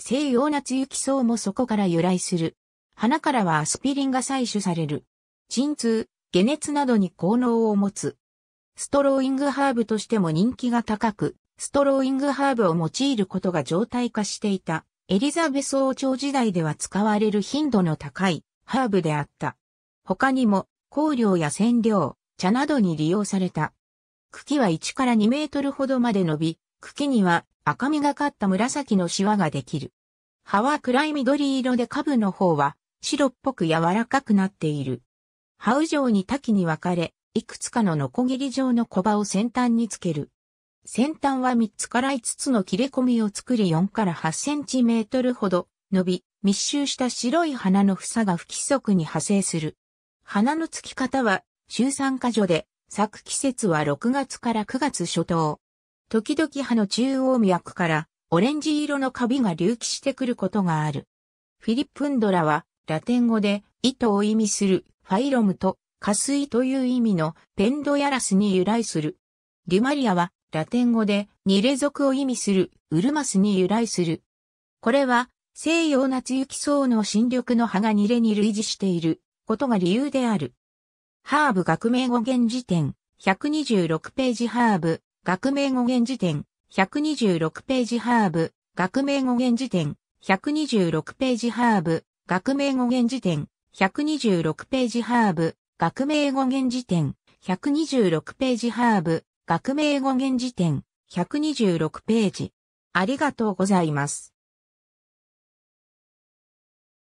西洋夏雪草もそこから由来する。花からはアスピリンが採取される。鎮痛、解熱などに効能を持つ。ストローイングハーブとしても人気が高く、ストローイングハーブを用いることが常態化していた、エリザベス王朝時代では使われる頻度の高いハーブであった。他にも、香料や染料、茶などに利用された。茎は1から2メートルほどまで伸び、茎には赤みがかった紫のシワができる。葉は暗い緑色で下部の方は白っぽく柔らかくなっている。葉羽状に多岐に分かれ、いくつかのノコギリ状の小葉を先端につける。先端は3つから5つの切れ込みを作り4から8センチメートルほど伸び、密集した白い花の房が不規則に派生する。花の付き方は週3箇所で、咲く季節は6月から9月初頭。時々歯の中央脈からオレンジ色のカビが隆起してくることがある。フィリップンドラはラテン語で糸を意味するファイロムと下水という意味のペンドヤラスに由来する。デュマリアはラテン語でニレ族を意味するウルマスに由来する。これは西洋夏行きの新緑の葉がニレに類似していることが理由である。ハーブ学名語源辞典126ページハーブ学名語源辞典、126ページハーブ、学名語源辞典、126ページハーブ、学名語源辞典、126ページハーブ、学名語源辞典、126ページハーブ、学名語源辞典、126ページ。ありがとうございます。